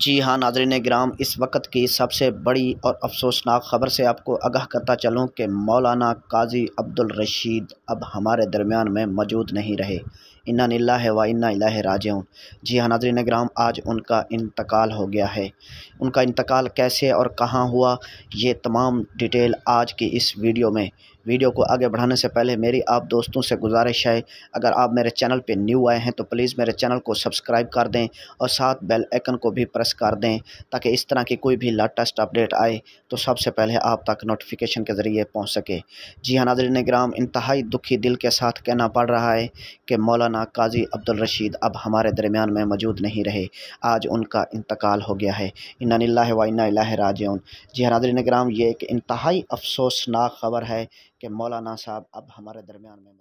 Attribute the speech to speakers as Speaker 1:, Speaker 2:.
Speaker 1: جی ہاں ناظرین گرام اس وقت کی سب سے بڑی اور افسوسناک خبر سے آپ کو آگاہ کرتا چلوں کہ مولانا قاضی عبدالرشید اب ہمارے درمیان میں موجود نہیں رہے انلہ و انا الہ راجعون جی ہاں ناظرین گرام آج ان کا انتقال ہو گیا ہے ان کا انتقال کیسے اور کہاں ہوا یہ تمام ڈیٹیل آج کی اس ویڈیو میں वीडियो को आगे बढ़ाने से पहले मेरी आप दोस्तों से गुजारिश है अगर आप मेरे चैनल पर न्यू आए हैं तो प्लीज़ मेरे चैनल को सब्सक्राइब कर दें और साथ बेल आइकन को भी प्रेस कर दें ताकि इस तरह की कोई भी लेटेस्ट अपडेट आए तो सबसे पहले आप तक नोटिफिकेशन के ज़रिए पहुँच सके जी हाँ नाजरन ग्राम इंतहाई दुखी दिल के साथ कहना पड़ रहा है कि मौलाना काजी अब्दुल रशीद अब हमारे दरमियान में मौजूद नहीं रहे आज उनका इंतकाल हो गया है इन्ना व इन्ना राजन जी हाँ नाजरन ग्राम ये एक इंतहाई अफसोसनाक ख़बर है कि मौलाना साहब अब हमारे दरमियान में